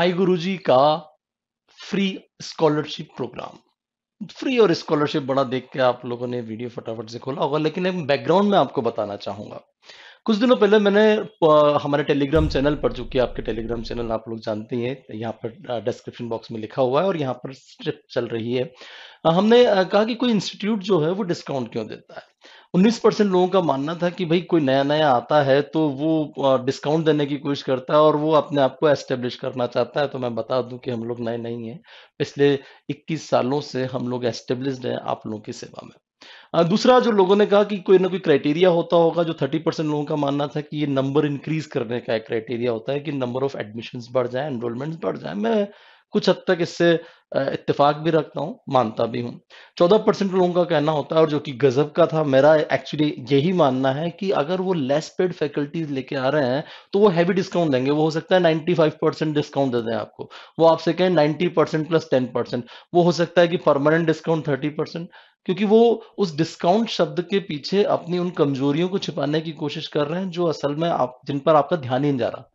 आई गुरु जी का फ्री स्कॉलरशिप प्रोग्राम फ्री और स्कॉलरशिप बड़ा देख के आप लोगों ने वीडियो फटाफट से खोला होगा लेकिन एक बैकग्राउंड में आपको बताना चाहूंगा कुछ दिनों पहले मैंने हमारे टेलीग्राम चैनल पर जो कि आपके टेलीग्राम चैनल आप लोग जानते हैं यहाँ पर डिस्क्रिप्शन बॉक्स में लिखा हुआ है और यहाँ पर स्ट्रिप चल रही है हमने कहा कि कोई इंस्टीट्यूट जो है वो डिस्काउंट क्यों देता है उन्नीस परसेंट लोगों का मानना था कि भाई कोई नया नया आता है तो वो डिस्काउंट देने की कोशिश करता है और वो अपने आप को एस्टेब्लिश करना चाहता है तो मैं बता दूं कि हम लोग नए नहीं हैं पिछले 21 सालों से हम लोग एस्टेब्लिश हैं आप लोगों की सेवा में दूसरा जो लोगों ने कहा कि कोई ना कोई क्राइटेरिया होता होगा जो 30 परसेंट लोगों का मानना था कि ये नंबर इंक्रीज करने का क्राइटेरिया होता है कि नंबर ऑफ एडमिशन बढ़ जाए एनरोलमेंट बढ़ जाए मैं कुछ हद तक इससे इत्तेफाक भी रखता हूँ मानता भी हूँ चौदह परसेंट लोगों का कहना होता है और जो कि गजब का था मेरा एक्चुअली यही मानना है कि अगर वो लेस पेड फैकल्टीज लेके आ रहे हैं तो वो हैवी डिस्काउंट देंगे वो हो सकता है नाइन्टी फाइव परसेंट डिस्काउंट दे दें आपको वो आपसे कहें ninety percent plus ten percent वो हो सकता है कि परमानेंट डिस्काउंट थर्टी परसेंट क्योंकि वो उस डिस्काउंट शब्द के पीछे अपनी उन कमजोरियों को छिपाने की कोशिश कर रहे हैं जो असल में आप जिन पर आपका ध्यान ही नहीं जा रहा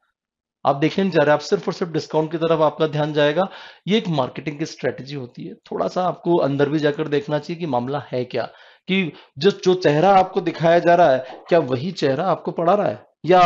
आप देखने नहीं जा रहे आप सिर्फ और सिर्फ डिस्काउंट की तरफ आपका ध्यान जाएगा ये एक मार्केटिंग की स्ट्रेटेजी होती है थोड़ा सा आपको अंदर भी जाकर देखना चाहिए कि मामला है क्या कि जो जो चेहरा आपको दिखाया जा रहा है क्या वही चेहरा आपको पढ़ा रहा है या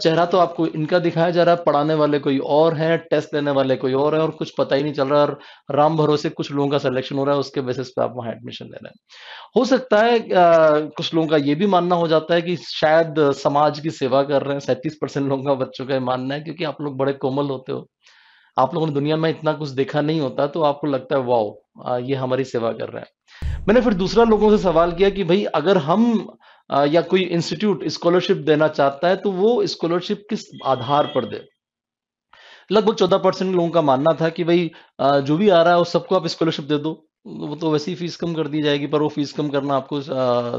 चेहरा तो आपको इनका दिखाया जा रहा है पढ़ाने वाले कोई और है टेस्ट लेने वाले कोई और है और कुछ पता ही नहीं चल रहा और राम भरोसे कुछ लोगों का सिलेक्शन हो रहा है उसके बेसिस पे आप वहां एडमिशन ले रहे हैं हो सकता है कुछ लोगों का ये भी मानना हो जाता है कि शायद समाज की सेवा कर रहे हैं सैंतीस परसेंट लोगों का बच्चों का मानना है क्योंकि आप लोग बड़े कोमल होते हो आप लोगों ने दुनिया में इतना कुछ देखा नहीं होता तो आपको लगता है वाओ ये हमारी सेवा कर रहे हैं मैंने फिर दूसरा लोगों से सवाल किया कि भाई अगर हम या कोई इंस्टीट्यूट स्कॉलरशिप देना चाहता है तो वो स्कॉलरशिप किस आधार पर दे लगभग चौदह परसेंट लोगों का मानना था कि भाई जो भी आ रहा है उस सबको आप स्कॉलरशिप दे दो वो तो वैसे ही फीस कम कर दी जाएगी पर वो फीस कम करना आपको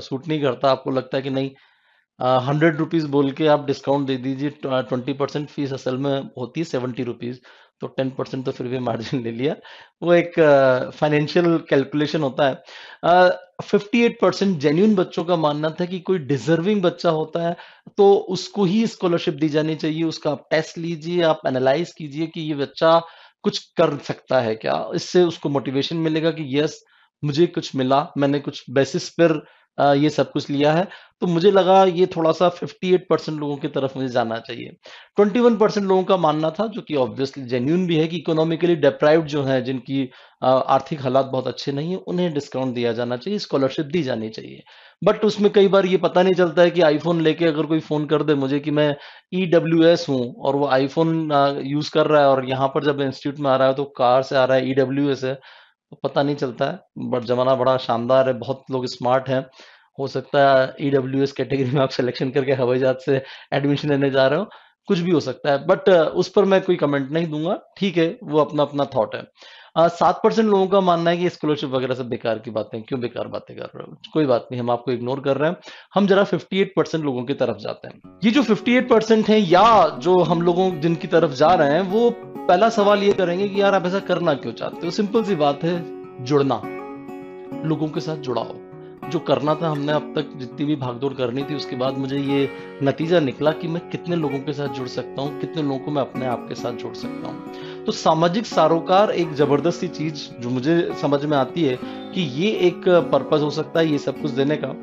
सूट नहीं करता आपको लगता है कि नहीं हंड्रेड रुपीज बोल के आप डिस्काउंट दे दीजिए ट्वेंटी परसेंट फीस असल में होती है सेवेंटी रुपीज तो 10 परसेंट तो फिर भी मार्जिन ले लिया वो एक फाइनेंशियल uh, कैलकुलेशन होता है फिफ्टी एट परसेंट जेन्यून बच्चों का मानना था कि कोई डिजर्विंग बच्चा होता है तो उसको ही स्कॉलरशिप दी जानी चाहिए उसका आप टेस्ट लीजिए आप एनालाइज कीजिए कि ये बच्चा कुछ कर सकता है क्या इससे उसको मोटिवेशन मिलेगा कि यस मुझे कुछ मिला मैंने कुछ बेसिस पर ये सब कुछ लिया है तो मुझे लगा ये थोड़ा सा 58 परसेंट लोगों की तरफ मुझे जाना चाहिए 21 परसेंट लोगों का मानना था जो कि ऑब्वियसली जेन्यून भी है कि इकोनॉमिकली डिप्राइव जो है जिनकी आर्थिक हालात बहुत अच्छे नहीं है उन्हें डिस्काउंट दिया जाना चाहिए स्कॉलरशिप दी जानी चाहिए बट उसमें कई बार ये पता नहीं चलता है कि आईफोन लेके अगर कोई फोन कर दे मुझे कि मैं ई डब्ल्यू एस हूँ और वो आईफोन यूज कर रहा है और यहाँ पर जब इंस्टीट्यूट में आ रहा है तो कार से आ रहा है ई डब्ल्यू एस है तो पता नहीं चलता है बट ज़माना बड़ा शानदार है बहुत लोग स्मार्ट हैं हो सकता है ई डब्ल्यू एस कैटेगरी में आप सिलेक्शन करके हवाई जहाज से एडमिशन लेने जा रहे हो कुछ भी हो सकता है बट uh, उस पर मैं कोई कमेंट नहीं दूंगा ठीक है वो अपना अपना थॉट है uh, सात परसेंट लोगों का मानना है कि स्कॉलरशिप वगैरह सब बेकार की बातें क्यों बेकार बातें कर रहे हो कोई बात नहीं हम आपको इग्नोर कर रहे हैं हम जरा 58 परसेंट लोगों की तरफ जाते हैं ये जो 58 परसेंट है या जो हम लोगों जिनकी तरफ जा रहे हैं वो पहला सवाल ये करेंगे कि यार आप ऐसा करना क्यों चाहते हो सिंपल सी बात है जुड़ना लोगों के साथ जुड़ाओ जो करना था हमने अब तक जितनी भी भागदौड़ करनी थी उसके बाद मुझे ये नतीजा निकला कि मैं कितने लोगों के साथ जुड़ सकता हूँ कितने लोगों को मैं अपने आप के साथ जोड़ सकता हूँ तो सामाजिक सारोकार एक जबरदस्ती चीज जो मुझे समझ में आती है कि ये एक पर्पज हो सकता है ये सब कुछ देने का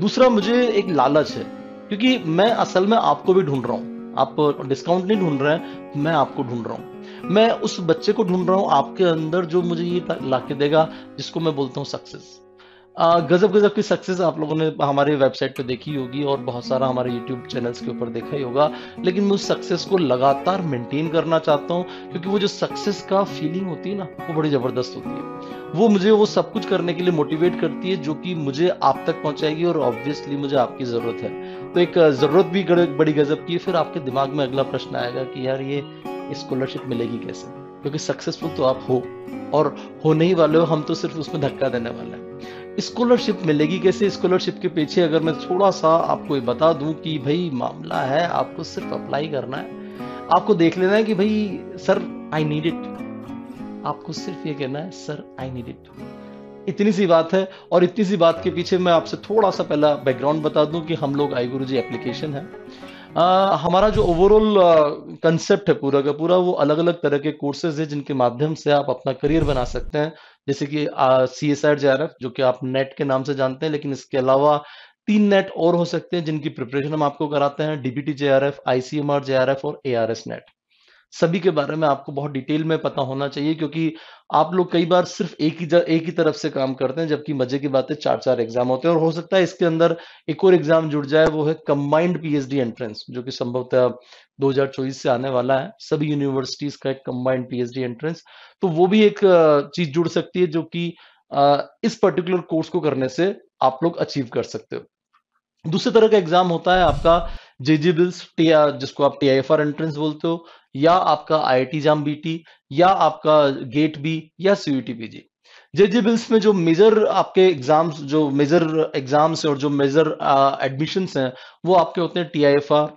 दूसरा मुझे एक लालच है क्योंकि मैं असल में आपको भी ढूंढ रहा हूँ आप डिस्काउंट नहीं ढूंढ रहे हैं मैं आपको ढूंढ रहा हूँ मैं उस बच्चे को ढूंढ रहा हूँ आपके अंदर जो मुझे ये ला के देगा जिसको मैं बोलता हूँ सक्सेस गजब गजब की सक्सेस आप लोगों ने हमारे वेबसाइट पे देखी होगी और बहुत सारा हमारे यूट्यूब चैनल्स के ऊपर देखा ही होगा लेकिन मैं उस सक्सेस को लगातार मेंटेन करना चाहता हूँ क्योंकि वो जो सक्सेस का फीलिंग होती है ना वो बड़ी ज़बरदस्त होती है वो मुझे वो सब कुछ करने के लिए मोटिवेट करती है जो कि मुझे आप तक पहुंचाएगी और ऑब्वियसली मुझे आपकी ज़रूरत है तो एक ज़रूरत भी बड़ी गजब की है फिर आपके दिमाग में अगला प्रश्न आएगा कि यार ये स्कॉलरशिप मिलेगी कैसे क्योंकि सक्सेसफुल तो आप हो और होने ही वाले हो हम तो सिर्फ उसमें धक्का देने वाले हैं स्कॉलरशिप मिलेगी कैसे स्कॉलरशिप के पीछे अगर मैं थोड़ा सा आपको ये बता दूं कि भाई मामला है आपको सिर्फ अप्लाई करना है आपको देख लेना है कि भाई सर आई नीड इट आपको सिर्फ ये कहना है सर आई नीड इट इतनी सी बात है और इतनी सी बात के पीछे मैं आपसे थोड़ा सा पहला बैकग्राउंड बता दूं कि हम लोग आई गुरु जी एप्लीकेशन है आ, हमारा जो ओवरऑल कंसेप्ट है पूरा का पूरा वो अलग अलग तरह के कोर्सेज है जिनके माध्यम से आप अपना करियर बना सकते हैं जैसे कि C S I J R F जो कि आप नेट के नाम से जानते हैं लेकिन इसके अलावा तीन नेट और हो सकते हैं जिनकी प्रिपरेशन हम आपको कराते हैं DBT J R F ICMR J R F और ए आर एस नेट सभी के बारे में आपको बहुत डिटेल में पता होना चाहिए क्योंकि आप लोग कई बार सिर्फ एक ही एक ही तरफ से काम करते हैं जबकि मजे की बात है चार चार एग्जाम होते हैं और हो सकता है इसके अंदर एक और एग्जाम जुड़ जाए वो है कंबाइंड पीएचडी एंट्रेंस जो कि संभवतः दो से आने वाला है सभी यूनिवर्सिटीज का एक कंबाइंड पीएचडी एंट्रेंस तो वो भी एक चीज जुड़ सकती है जो कि इस पर्टिकुलर कोर्स को करने से आप लोग अचीव कर सकते हो दूसरे तरह का एग्जाम होता है आपका जेजीबिल्स जिसको आप टी एंट्रेंस बोलते हो या आपका I I T JAM B T या आपका गेट बी या सीयूटी जी जेजीबिल्स में जो मेजर आपके एग्जाम्स जो मेजर एग्जाम्स और जो मेजर एडमिशंस हैं वो आपके होते हैं टी आई एफ आर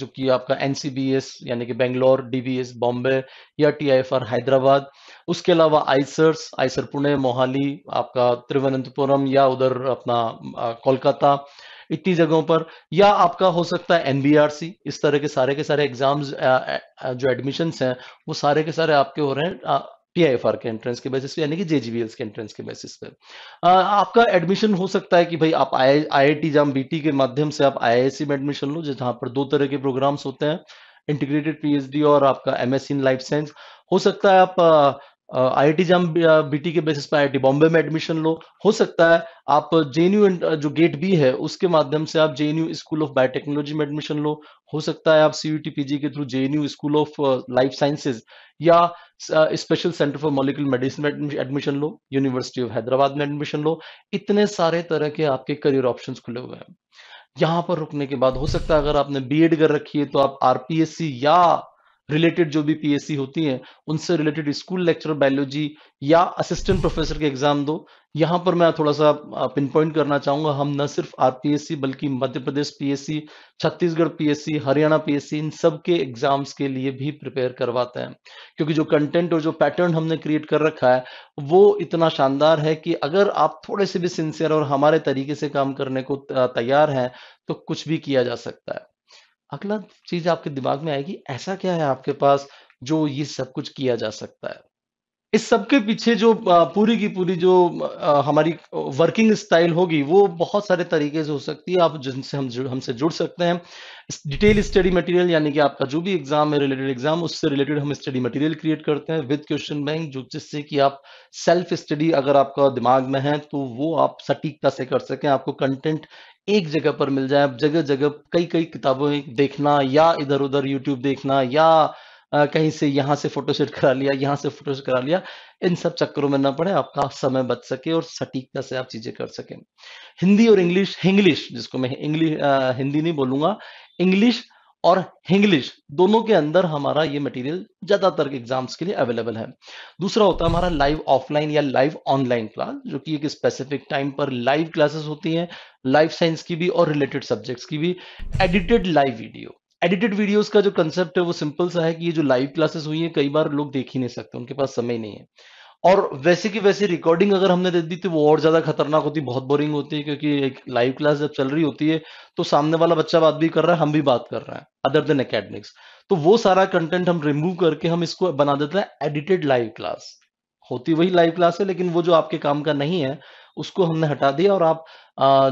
जो कि आपका एनसीबीएस यानी कि बेंगलोर डीबीएस बॉम्बे या टीआईएफआर हैदराबाद उसके अलावा आईसर्स आईसर पुणे मोहाली आपका त्रिवनंतपुरम या उधर अपना कोलकाता इतनी जगहों पर या आपका हो सकता है एनबीआरसी इस तरह के सारे के सारे एग्जाम्स जो एडमिशन हैं वो सारे के सारे आपके हो रहे हैं पीआईएफआर के एंट्रेंस के बेसिस पे यानी कि जेजीबीएल के एंट्रेंस के बेसिस पे आपका एडमिशन हो सकता है कि भाई आप आई आई जाम बीटी के माध्यम से आप आईआईसी e में एडमिशन लो जहां पर दो तरह के प्रोग्राम्स होते हैं इंटीग्रेटेड पीएचडी और आपका एमएससी इन लाइफ साइंस हो सकता है आप आई आई जाम बीटी के बेसिस पे आई बॉम्बे में एडमिशन लो हो सकता है आप जेएनयू जो गेट बी है उसके माध्यम से आप जेएनयू स्कूल ऑफ बायोटेक्नोलॉजी में एडमिशन लो हो सकता है आप सीयूटी पीजी के through JNU school of life sciences या special centre for molecular medicine में एडमिशन लो यूनिवर्सिटी ऑफ हैदराबाद में एडमिशन लो इतने सारे तरह के आपके करियर ऑप्शन खुले हुए हैं यहाँ पर रुकने के बाद हो सकता है अगर आपने बी कर रखी है तो आप आरपीएससी या रिलेटेड जो भी पीएससी होती हैं उनसे रिलेटेड स्कूल लेक्चर बायोलॉजी या असिस्टेंट प्रोफेसर के एग्जाम दो यहाँ पर मैं थोड़ा सा पिन पॉइंट करना चाहूंगा हम न सिर्फ आरपीएससी बल्कि Madhya Pradesh PSC Chhattisgarh PSC Haryana PSC इन सब के एग्जाम्स के लिए भी प्रिपेयर करवाते हैं क्योंकि जो कंटेंट और जो पैटर्न हमने क्रिएट कर रखा है वो इतना शानदार है कि अगर आप थोड़े से भी सिंसियर और हमारे तरीके से काम करने को तैयार हैं तो कुछ भी किया जा सकता है अगला चीज आपके दिमाग में आएगी ऐसा क्या है आपके पास जो ये सब कुछ किया जा सकता है इस सबके पीछे जो पूरी की पूरी जो हमारी वर्किंग स्टाइल होगी वो बहुत सारे तरीके से हो सकती है आप जिनसे हम हमसे जुड़ सकते हैं डिटेल स्टडी मटेरियल यानी कि आपका जो भी एग्जाम है रिलेटेड एग्जाम उससे रिलेटेड हम स्टडी मटेरियल क्रिएट करते हैं विद क्वेश्चन बैंक जो जिससे कि आप सेल्फ स्टडी अगर आपका दिमाग में है तो वो आप सटीकता से कर सकें आपको कंटेंट एक जगह पर मिल जाए जगह जगह कई कई किताबें देखना या इधर उधर यूट्यूब देखना या कहीं से यहाँ से फोटोशूट करा लिया यहाँ से फोटोशूट करा लिया इन सब चक्करों में ना पड़े आपका समय बच सके और सटीकता से आप चीजें कर सकें हिंदी और इंग्लिश इंग्लिश जिसको मैं इंग्लिश हिंदी नहीं बोलूंगा इंग्लिश और हिंग्लिश दोनों के अंदर हमारा ये मटेरियल ज्यादातर एग्जाम्स के लिए अवेलेबल है दूसरा होता है हमारा लाइव ऑफलाइन या लाइव ऑनलाइन क्लास जो कि एक स्पेसिफिक टाइम पर लाइव क्लासेस होती हैं लाइफ साइंस की भी और रिलेटेड सब्जेक्ट्स की भी edited live video edited videos का जो कंसेप्ट है वो सिंपल सा है कि ये जो लाइव क्लासेस हुई है कई बार लोग देख ही नहीं सकते उनके पास समय नहीं है और वैसे की वैसे रिकॉर्डिंग अगर हमने दे दी तो वो और ज्यादा खतरनाक होती बहुत बोरिंग होती है क्योंकि एक लाइव क्लास जब चल रही होती है तो सामने वाला बच्चा बात भी कर रहा है हम भी बात कर रहे हैं अदर देन अकेडमिक्स तो वो सारा कंटेंट हम रिमूव करके हम इसको बना देते हैं एडिटेड लाइव क्लास होती वही लाइव क्लास है लेकिन वो जो आपके काम का नहीं है उसको हमने हटा दिया और आप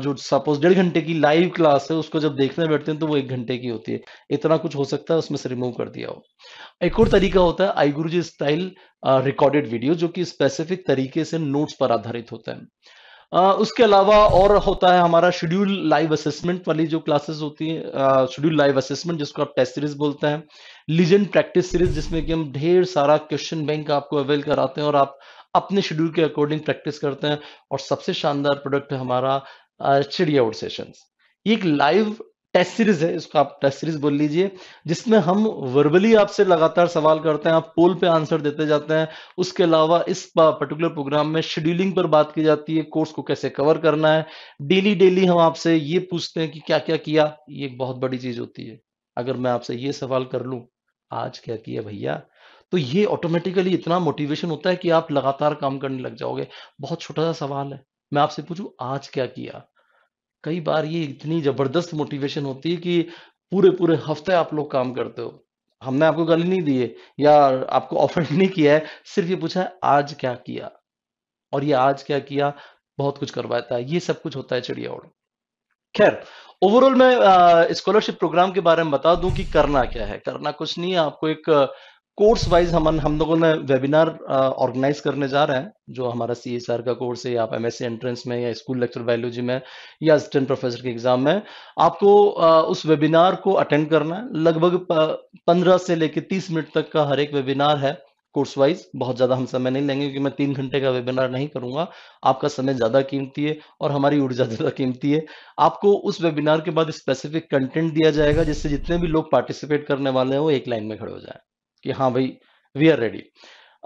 जो सपोज डेढ़ घंटे की लाइव क्लास है उसको जब देखने बैठते हैं तो वो एक घंटे की होती है इतना कुछ हो सकता है उसमें से रिमूव कर दिया हो एक और तरीका होता है आई गुरु जी स्टाइल रिकॉर्डेड वीडियो जो कि स्पेसिफिक तरीके से नोट्स पर आधारित होता है उसके अलावा और होता है हमारा शेड्यूल लाइव असेसमेंट वाली जो क्लासेस होती है शेड्यूल लाइव असेसमेंट जिसको आप टेस्ट सीरीज बोलते हैं लीजेंड प्रैक्टिस सीरीज जिसमें कि हम ढेर सारा क्वेश्चन बैंक आपको अवेल कराते हैं और आप अपने शेड्यूल के अकॉर्डिंग प्रैक्टिस करते हैं और सबसे शानदार प्रोडक्ट है हमारा चिड़िया आउट सेशन एक लाइव टेस्ट सीरीज है इसको आप टेस्ट सीरीज बोल लीजिए जिसमें हम वर्बली आपसे लगातार सवाल करते हैं आप पोल पे आंसर देते जाते हैं उसके अलावा इस पर्टिकुलर प्रोग्राम में शेड्यूलिंग पर बात की जाती है कोर्स को कैसे कवर करना है डेली डेली हम आपसे ये पूछते हैं कि क्या क्या किया ये एक बहुत बड़ी चीज होती है अगर मैं आपसे ये सवाल कर लू आज क्या किया भैया तो ये ऑटोमेटिकली इतना मोटिवेशन होता है कि आप लगातार काम करने लग जाओगे बहुत छोटा सा सवाल है मैं आपसे पूछूं आज क्या किया कई बार ये इतनी जबरदस्त मोटिवेशन होती है कि पूरे पूरे हफ्ते आप लोग काम करते हो हमने आपको गाली नहीं दी है या आपको ऑफर नहीं किया है सिर्फ ये पूछा है आज क्या किया और ये आज क्या किया बहुत कुछ करवाता है ये सब कुछ होता है चिड़िया उड़ खैर ओवरऑल मैं स्कॉलरशिप प्रोग्राम के बारे में बता दूं कि करना क्या है करना कुछ नहीं है आपको एक कोर्स वाइज हम हम लोगों ने वेबिनार ऑर्गेनाइज करने जा रहे हैं जो हमारा सी एस आर का कोर्स है आप एमएससी एंट्रेंस में या स्कूल लेक्चर बायोलॉजी में या असिस्टेंट प्रोफेसर के एग्जाम में आपको uh, उस वेबिनार को अटेंड करना है लगभग पंद्रह से लेकर तीस मिनट तक का हर एक वेबिनार है कोर्स वाइज बहुत ज़्यादा हम समय नहीं लेंगे क्योंकि मैं तीन घंटे का वेबिनार नहीं करूंगा आपका समय ज़्यादा कीमती है और हमारी ऊर्जा ज़्यादा कीमती है आपको उस वेबिनार के बाद स्पेसिफिक कंटेंट दिया जाएगा जिससे जितने भी लोग पार्टिसिपेट करने वाले हैं वो एक लाइन में खड़े हो जाए कि हाँ भाई वी आर रेडी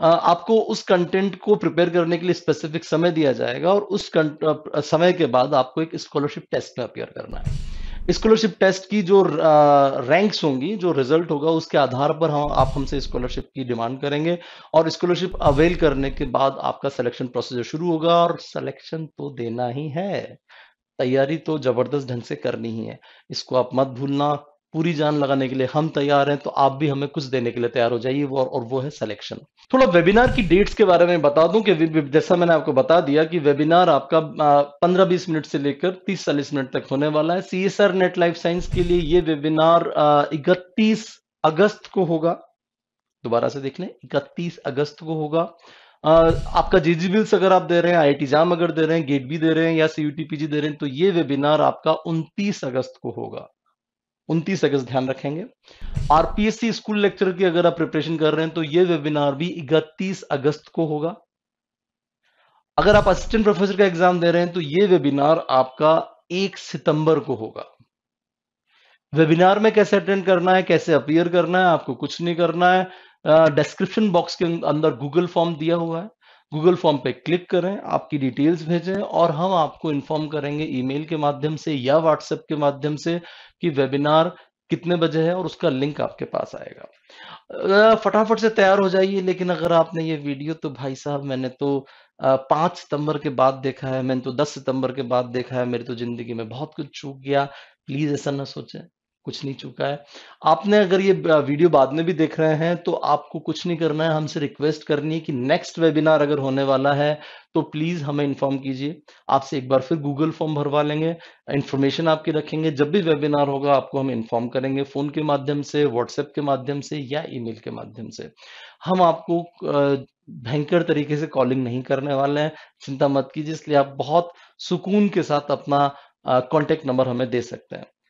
आपको उस कंटेंट को प्रिपेयर करने के लिए स्पेसिफिक समय दिया जाएगा और उस समय के बाद आपको एक स्कॉलरशिप टेस्ट में अपियर करना है स्कॉलरशिप टेस्ट की जो रैंक्स होंगी जो रिजल्ट होगा उसके आधार पर हम आप हमसे स्कॉलरशिप की डिमांड करेंगे और स्कॉलरशिप अवेल करने के बाद आपका सिलेक्शन प्रोसीजर शुरू होगा और सिलेक्शन तो देना ही है तैयारी तो जबरदस्त ढंग से करनी ही है इसको आप मत भूलना पूरी जान लगाने के लिए हम तैयार हैं तो आप भी हमें कुछ देने के लिए तैयार हो जाइए वो और वो है सिलेक्शन थोड़ा वेबिनार की डेट्स के बारे में बता दूं कि जैसा मैंने आपको बता दिया कि वेबिनार आपका 15-20 मिनट से लेकर 30-40 मिनट तक होने वाला है C S R NET life science के लिए ये वेबिनार इकतीस अगस्त को होगा दोबारा से देख लें इकतीस अगस्त को होगा आ, आपका जीजी बिल्स अगर आप दे रहे हैं आई आई जाम अगर दे रहे हैं गेट भी दे रहे हैं या सी पीजी दे रहे हैं तो ये वेबिनार आपका 29 अगस्त को होगा उनतीस अगस्त ध्यान रखेंगे आरपीएससी स्कूल लेक्चर की अगर आप प्रिपरेशन कर रहे हैं तो यह वेबिनार भी इकतीस अगस्त को होगा अगर आप असिस्टेंट प्रोफेसर का एग्जाम दे रहे हैं तो यह वेबिनार आपका एक सितंबर को होगा वेबिनार में कैसे अटेंड करना है कैसे अपियर करना है आपको कुछ नहीं करना है डिस्क्रिप्शन बॉक्स के अंदर गूगल फॉर्म दिया हुआ है गूगल फॉर्म पे क्लिक करें आपकी डिटेल्स भेजें और हम आपको इन्फॉर्म करेंगे ईमेल के माध्यम से या व्हाट्सएप के माध्यम से कि वेबिनार कितने बजे है और उसका लिंक आपके पास आएगा फटाफट से तैयार हो जाइए लेकिन अगर आपने ये वीडियो तो भाई साहब मैंने तो पांच सितंबर के बाद देखा है मैंने तो दस सितंबर के बाद देखा है मेरी तो जिंदगी में बहुत कुछ चूक गया प्लीज ऐसा ना सोचें कुछ नहीं चुका है आपने अगर ये वीडियो बाद में भी देख रहे हैं तो आपको कुछ नहीं करना है हमसे रिक्वेस्ट करनी है कि नेक्स्ट वेबिनार अगर होने वाला है तो प्लीज हमें इन्फॉर्म कीजिए आपसे एक बार फिर गूगल फॉर्म भरवा लेंगे इन्फॉर्मेशन आपकी रखेंगे जब भी वेबिनार होगा आपको हम इन्फॉर्म करेंगे फोन के माध्यम से व्हाट्सएप के माध्यम से या ईमेल के माध्यम से हम आपको भयंकर तरीके से कॉलिंग नहीं करने वाले हैं चिंता मत कीजिए इसलिए आप बहुत सुकून के साथ अपना कॉन्टेक्ट नंबर हमें दे सकते हैं